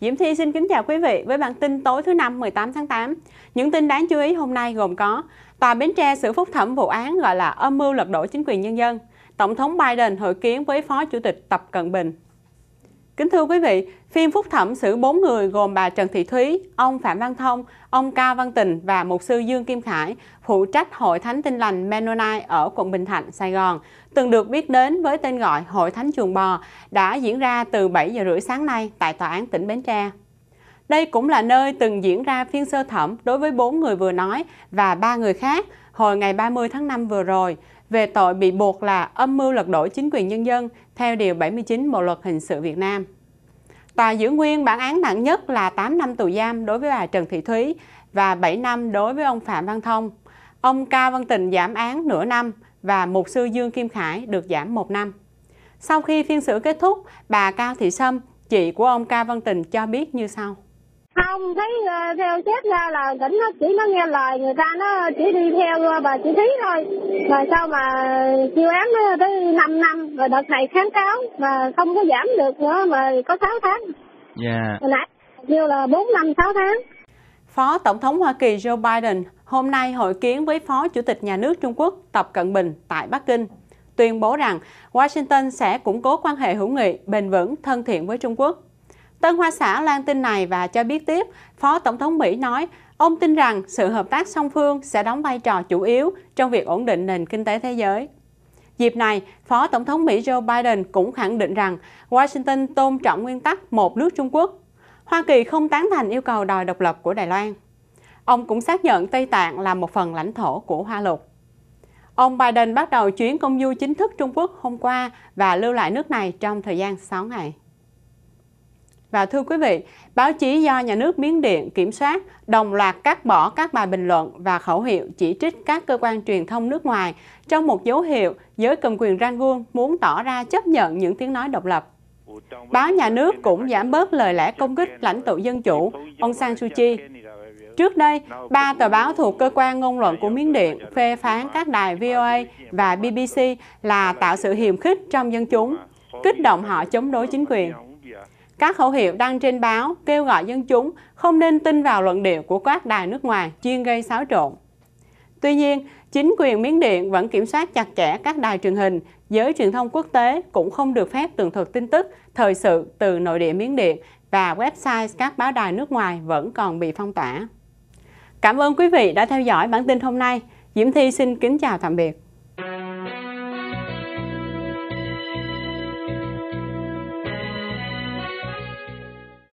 Diễm Thi xin kính chào quý vị với bản tin tối thứ năm 18 tháng 8. Những tin đáng chú ý hôm nay gồm có Tòa Bến Tre xử phúc thẩm vụ án gọi là âm mưu lật đổ chính quyền nhân dân, Tổng thống Biden hội kiến với Phó Chủ tịch Tập Cận Bình. Kính thưa quý vị, phiên phúc thẩm xử 4 người gồm bà Trần Thị Thúy, ông Phạm Văn Thông, ông Cao Văn Tình và mục sư Dương Kim Khải, phụ trách Hội Thánh tinh Lành Menonai ở quận Bình Thạnh, Sài Gòn, từng được biết đến với tên gọi Hội Thánh Chuồng Bò, đã diễn ra từ 7 giờ rưỡi sáng nay tại Tòa án tỉnh Bến Tre. Đây cũng là nơi từng diễn ra phiên sơ thẩm đối với 4 người vừa nói và 3 người khác hồi ngày 30 tháng 5 vừa rồi, về tội bị buộc là âm mưu lật đổ chính quyền nhân dân theo Điều 79 Bộ Luật Hình sự Việt Nam. Tòa giữ nguyên bản án nặng nhất là 8 năm tù giam đối với bà Trần Thị Thúy và 7 năm đối với ông Phạm Văn Thông. Ông Cao Văn Tình giảm án nửa năm và mục sư Dương Kim Khải được giảm 1 năm. Sau khi phiên xử kết thúc, bà Cao Thị Sâm, chị của ông Cao Văn Tình cho biết như sau không thấy uh, theo xét ra là tỉnh nó chỉ nó nghe lời người ta nó chỉ đi theo ờ, bà chỉ thí thôi rồi sau mà siêu án nó tới 5 năm rồi đợt này kháng cáo mà không có giảm được nữa mà có 6 tháng dạ yeah. nãy kêu là 4 năm 6 tháng Phó Tổng thống Hoa Kỳ Joe Biden hôm nay hội kiến với Phó Chủ tịch Nhà nước Trung Quốc Tập Cận Bình tại Bắc Kinh, tuyên bố rằng Washington sẽ củng cố quan hệ hữu nghị bền vững thân thiện với Trung Quốc Tân Hoa xã lan tin này và cho biết tiếp, Phó Tổng thống Mỹ nói ông tin rằng sự hợp tác song phương sẽ đóng vai trò chủ yếu trong việc ổn định nền kinh tế thế giới. Dịp này, Phó Tổng thống Mỹ Joe Biden cũng khẳng định rằng Washington tôn trọng nguyên tắc một nước Trung Quốc. Hoa Kỳ không tán thành yêu cầu đòi độc lập của Đài Loan. Ông cũng xác nhận Tây Tạng là một phần lãnh thổ của Hoa Lục. Ông Biden bắt đầu chuyến công du chính thức Trung Quốc hôm qua và lưu lại nước này trong thời gian 6 ngày. Và thưa quý vị, báo chí do nhà nước Miến Điện kiểm soát đồng loạt cắt bỏ các bài bình luận và khẩu hiệu chỉ trích các cơ quan truyền thông nước ngoài trong một dấu hiệu giới cầm quyền Rangoon muốn tỏ ra chấp nhận những tiếng nói độc lập. Báo nhà nước cũng giảm bớt lời lẽ công kích lãnh tụ dân chủ, ông San Suu Kyi. Trước đây, ba tờ báo thuộc cơ quan ngôn luận của Miến Điện phê phán các đài VOA và BBC là tạo sự hiềm khích trong dân chúng, kích động họ chống đối chính quyền. Các khẩu hiệu đăng trên báo kêu gọi dân chúng không nên tin vào luận điệu của các đài nước ngoài chuyên gây xáo trộn. Tuy nhiên, chính quyền Miến Điện vẫn kiểm soát chặt chẽ các đài truyền hình, giới truyền thông quốc tế cũng không được phép tường thuật tin tức, thời sự từ nội địa Miến Điện và website các báo đài nước ngoài vẫn còn bị phong tỏa. Cảm ơn quý vị đã theo dõi bản tin hôm nay. Diễm Thi xin kính chào tạm biệt.